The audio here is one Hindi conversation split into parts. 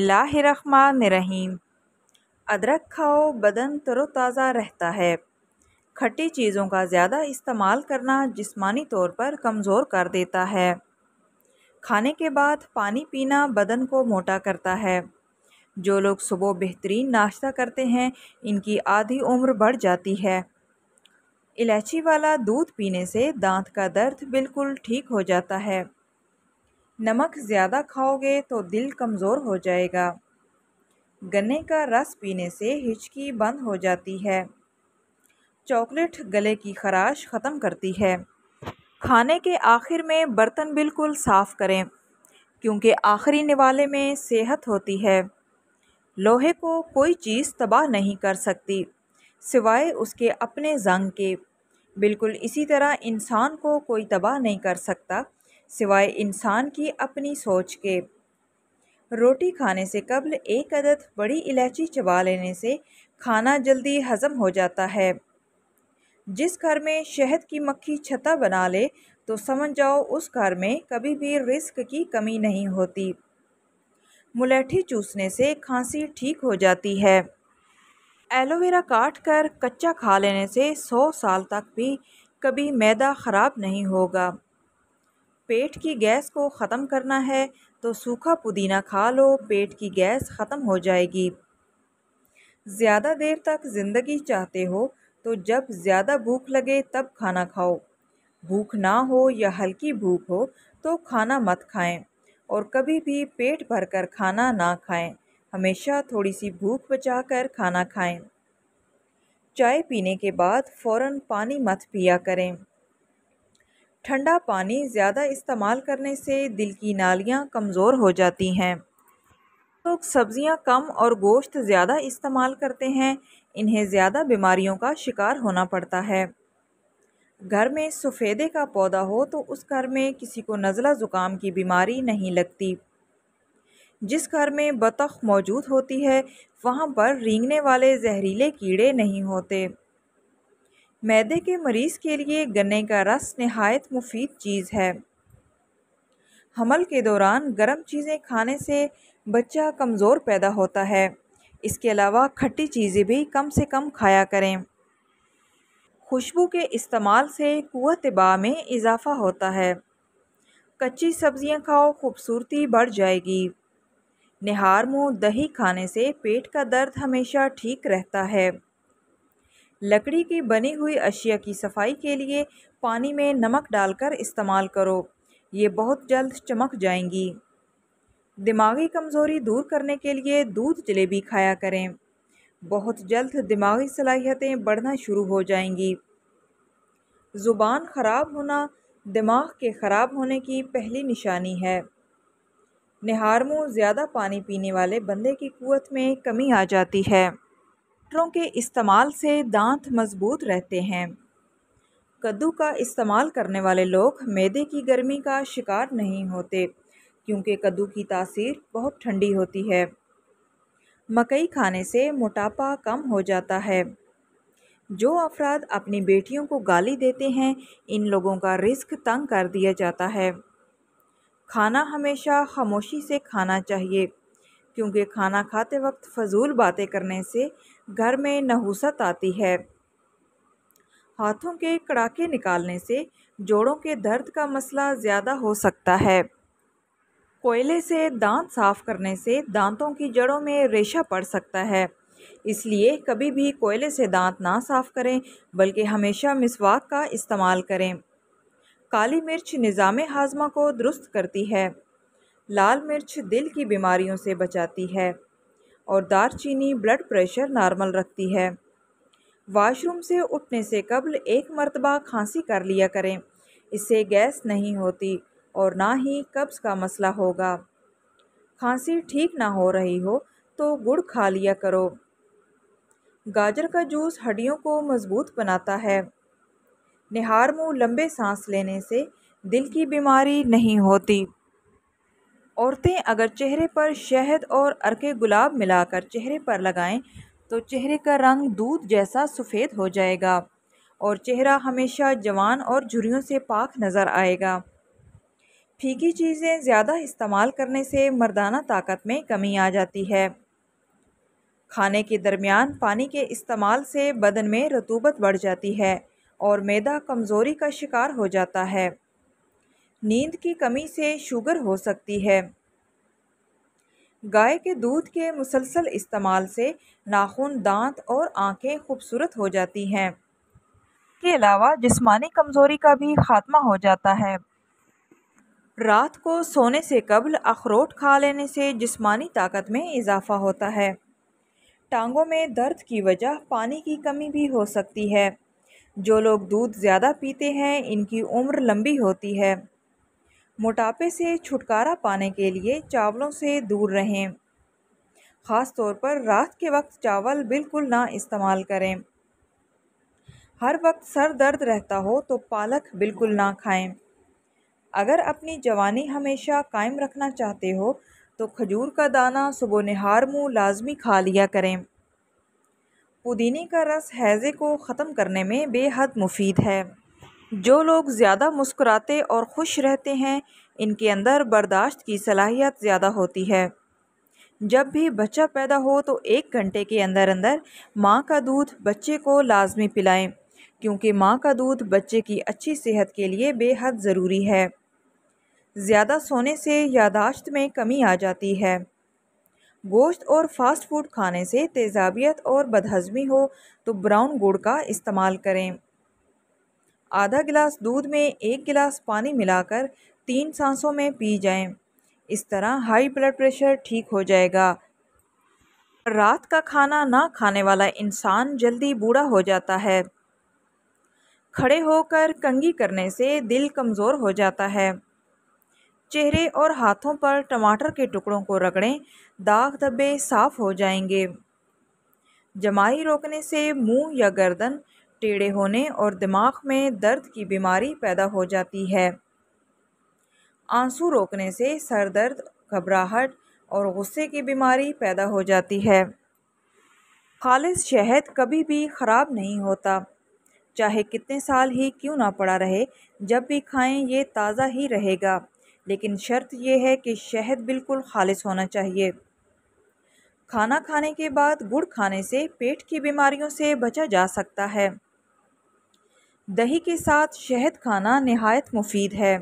रहीम अदरक खाओ बदन तरोताज़ा रहता है खट्टी चीज़ों का ज़्यादा इस्तेमाल करना जिस्मानी तौर पर कमज़ोर कर देता है खाने के बाद पानी पीना बदन को मोटा करता है जो लोग सुबह बेहतरीन नाश्ता करते हैं इनकी आधी उम्र बढ़ जाती है इलायची वाला दूध पीने से दांत का दर्द बिल्कुल ठीक हो जाता है नमक ज़्यादा खाओगे तो दिल कमज़ोर हो जाएगा गन्ने का रस पीने से हिचकी बंद हो जाती है चॉकलेट गले की खराश ख़त्म करती है खाने के आखिर में बर्तन बिल्कुल साफ़ करें क्योंकि आखिरी निवाले में सेहत होती है लोहे को कोई चीज़ तबाह नहीं कर सकती सिवाय उसके अपने जंग के बिल्कुल इसी तरह इंसान को कोई तबाह नहीं कर सकता सिवाय इंसान की अपनी सोच के रोटी खाने से कबल एक अदद बड़ी इलायची चबा लेने से खाना जल्दी हज़म हो जाता है जिस घर में शहद की मक्खी छता बना ले तो समझ जाओ उस घर में कभी भी रिस्क की कमी नहीं होती मुलैठी चूसने से खांसी ठीक हो जाती है एलोवेरा काट कर कच्चा खा लेने से सौ साल तक भी कभी मैदा ख़राब नहीं होगा पेट की गैस को ख़त्म करना है तो सूखा पुदीना खा लो पेट की गैस ख़त्म हो जाएगी ज़्यादा देर तक ज़िंदगी चाहते हो तो जब ज़्यादा भूख लगे तब खाना खाओ भूख ना हो या हल्की भूख हो तो खाना मत खाएं और कभी भी पेट भर कर खाना ना खाएं हमेशा थोड़ी सी भूख बचा कर खाना खाएं चाय पीने के बाद फ़ौर पानी मत पिया करें ठंडा पानी ज़्यादा इस्तेमाल करने से दिल की नालियाँ कमज़ोर हो जाती हैं लोग तो सब्ज़ियाँ कम और गोश्त ज़्यादा इस्तेमाल करते हैं इन्हें ज़्यादा बीमारियों का शिकार होना पड़ता है घर में सफ़ेदे का पौधा हो तो उस घर में किसी को नज़ला ज़ुकाम की बीमारी नहीं लगती जिस घर में बतख मौजूद होती है वहाँ पर रींगने वाले जहरीले कीड़े नहीं होते मैदे के मरीज़ के लिए गन्ने का रस नहायत मुफीद चीज़ है हमल के दौरान गर्म चीज़ें खाने से बच्चा कमज़ोर पैदा होता है इसके अलावा खट्टी चीज़ें भी कम से कम खाया करें खुशबू के इस्तेमाल से कुत बा में इजाफ़ा होता है कच्ची सब्ज़ियां खाओ खूबसूरती बढ़ जाएगी निहार मुँह दही खाने से पेट का दर्द हमेशा ठीक रहता है लकड़ी की बनी हुई अशिया की सफाई के लिए पानी में नमक डालकर इस्तेमाल करो ये बहुत जल्द चमक जाएंगी दिमागी कमज़ोरी दूर करने के लिए दूध जलेबी खाया करें बहुत जल्द दिमागी सलाहियतें बढ़ना शुरू हो जाएंगी ज़ुबान ख़राब होना दिमाग के ख़राब होने की पहली निशानी है निहार मुँह ज़्यादा पानी पीने वाले बंदे की कुत में कमी आ जाती है डॉक्टरों के इस्तेमाल से दांत मजबूत रहते हैं कद्दू का इस्तेमाल करने वाले लोग मैदे की गर्मी का शिकार नहीं होते क्योंकि कद्दू की तासीर बहुत ठंडी होती है मकई खाने से मोटापा कम हो जाता है जो अफराद अपनी बेटियों को गाली देते हैं इन लोगों का रिस्क तंग कर दिया जाता है खाना हमेशा खामोशी से खाना चाहिए क्योंकि खाना खाते वक्त फजूल बातें करने से घर में नहुसत आती है हाथों के कड़ाके निकालने से जोड़ों के दर्द का मसला ज़्यादा हो सकता है कोयले से दांत साफ करने से दांतों की जड़ों में रेशा पड़ सकता है इसलिए कभी भी कोयले से दांत ना साफ़ करें बल्कि हमेशा मिसवाक का इस्तेमाल करें काली मिर्च निज़ाम हाजमा को दुरुस्त करती है लाल मिर्च दिल की बीमारियों से बचाती है और दारचीनी ब्लड प्रेशर नॉर्मल रखती है वाशरूम से उठने से कबल एक मरतबा खांसी कर लिया करें इससे गैस नहीं होती और ना ही कब्ज़ का मसला होगा खांसी ठीक ना हो रही हो तो गुड़ खा लिया करो गाजर का जूस हड्डियों को मजबूत बनाता है निहार मुँह लंबे सांस लेने से दिल की बीमारी नहीं होती औरतें अगर चेहरे पर शहद और अरके गुलाब मिलाकर चेहरे पर लगाएं तो चेहरे का रंग दूध जैसा सफ़ेद हो जाएगा और चेहरा हमेशा जवान और झुरियों से पाक नज़र आएगा फीकी चीज़ें ज़्यादा इस्तेमाल करने से मर्दाना ताकत में कमी आ जाती है खाने के दरमियान पानी के इस्तेमाल से बदन में रतूबत बढ़ जाती है और मैदा कमज़ोरी का शिकार हो जाता है नींद की कमी से शुगर हो सकती है गाय के दूध के मुसलसल इस्तेमाल से नाखून दांत और आंखें खूबसूरत हो जाती हैं के अलावा जिस्मानी कमज़ोरी का भी खात्मा हो जाता है रात को सोने से कबल अखरोट खा लेने से जिस्मानी ताकत में इजाफा होता है टांगों में दर्द की वजह पानी की कमी भी हो सकती है जो लोग दूध ज़्यादा पीते हैं इनकी उम्र लंबी होती है मोटापे से छुटकारा पाने के लिए चावलों से दूर रहें ख़ास तौर पर रात के वक्त चावल बिल्कुल ना इस्तेमाल करें हर वक्त सर दर्द रहता हो तो पालक बिल्कुल ना खाएं अगर अपनी जवानी हमेशा कायम रखना चाहते हो तो खजूर का दाना सुबह नहार मुँह लाजमी खा लिया करें पुदीने का रस हैज़े को ख़त्म करने में बेहद मुफीद है जो लोग ज़्यादा मुस्कुराते और खुश रहते हैं इनके अंदर बर्दाश्त की सलाहियत ज़्यादा होती है जब भी बच्चा पैदा हो तो एक घंटे के अंदर अंदर माँ का दूध बच्चे को लाजमी पिलाएं क्योंकि माँ का दूध बच्चे की अच्छी सेहत के लिए बेहद ज़रूरी है ज़्यादा सोने से यादाश्त में कमी आ जाती है गोश्त और फास्ट फूड खाने से तेजाबियत और बदहज़मी हो तो ब्राउन गुड़ का इस्तेमाल करें आधा गिलास दूध में एक गिलास पानी मिलाकर तीन सांसों में पी जाएं। इस तरह हाई ब्लड प्रेशर ठीक हो जाएगा रात का खाना ना खाने वाला इंसान जल्दी बूढ़ा हो जाता है खड़े होकर कंगी करने से दिल कमज़ोर हो जाता है चेहरे और हाथों पर टमाटर के टुकड़ों को रगड़ें दाग धब्बे साफ हो जाएंगे जमाई रोकने से मुंह या गर्दन टेढ़े होने और दिमाग में दर्द की बीमारी पैदा हो जाती है आंसू रोकने से सर दर्द घबराहट और गुस्से की बीमारी पैदा हो जाती है खालिस शहद कभी भी ख़राब नहीं होता चाहे कितने साल ही क्यों ना पड़ा रहे जब भी खाएं ये ताज़ा ही रहेगा लेकिन शर्त यह है कि शहद बिल्कुल खालिस होना चाहिए खाना खाने के बाद गुड़ खाने से पेट की बीमारियों से बचा जा सकता है दही के साथ शहद खाना नहायत मुफीद है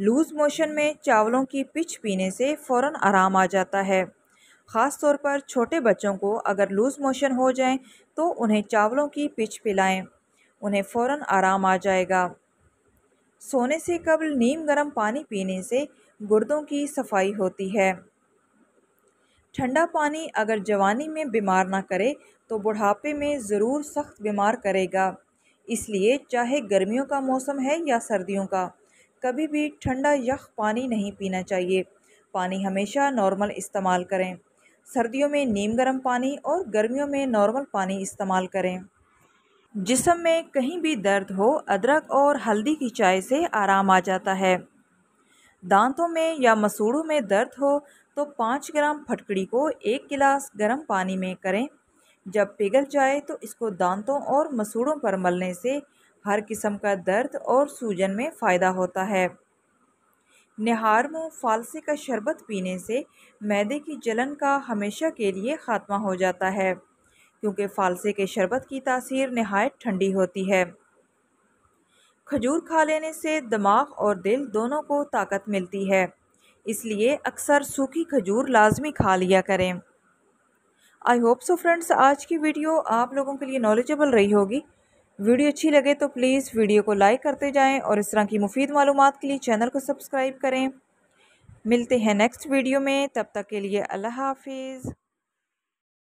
लूज़ मोशन में चावलों की पिच पीने से फ़ौर आराम आ जाता है ख़ास तौर पर छोटे बच्चों को अगर लूज़ मोशन हो जाए तो उन्हें चावलों की पिच पिलाएं उन्हें फ़ौर आराम आ जाएगा सोने से कबल नीम गर्म पानी पीने से गुर्दों की सफाई होती है ठंडा पानी अगर जवानी में बीमार ना करे तो बुढ़ापे में ज़रूर सख्त बीमार करेगा इसलिए चाहे गर्मियों का मौसम है या सर्दियों का कभी भी ठंडा यख पानी नहीं पीना चाहिए पानी हमेशा नॉर्मल इस्तेमाल करें सर्दियों में नीम गर्म पानी और गर्मियों में नॉर्मल पानी इस्तेमाल करें जिसम में कहीं भी दर्द हो अदरक और हल्दी की चाय से आराम आ जाता है दांतों में या मसूड़ों में दर्द हो तो पाँच ग्राम फटकड़ी को एक गिलास गर्म पानी में करें जब पिघल जाए तो इसको दांतों और मसूड़ों पर मलने से हर किस्म का दर्द और सूजन में फ़ायदा होता है निहार मुँह फालसे का शरबत पीने से मैदे की जलन का हमेशा के लिए ख़ात्मा हो जाता है क्योंकि फालसे के शरबत की तासीर नहायत ठंडी होती है खजूर खा लेने से दिमाग और दिल दोनों को ताकत मिलती है इसलिए अक्सर सूखी खजूर लाजमी खा लिया करें आई होप सो फ्रेंड्स आज की वीडियो आप लोगों के लिए नॉलेजेबल रही होगी वीडियो अच्छी लगे तो प्लीज़ वीडियो को लाइक करते जाएं और इस तरह की मुफीद मालूम के लिए चैनल को सब्सक्राइब करें मिलते हैं नेक्स्ट वीडियो में तब तक के लिए अल्लाह हाफिज़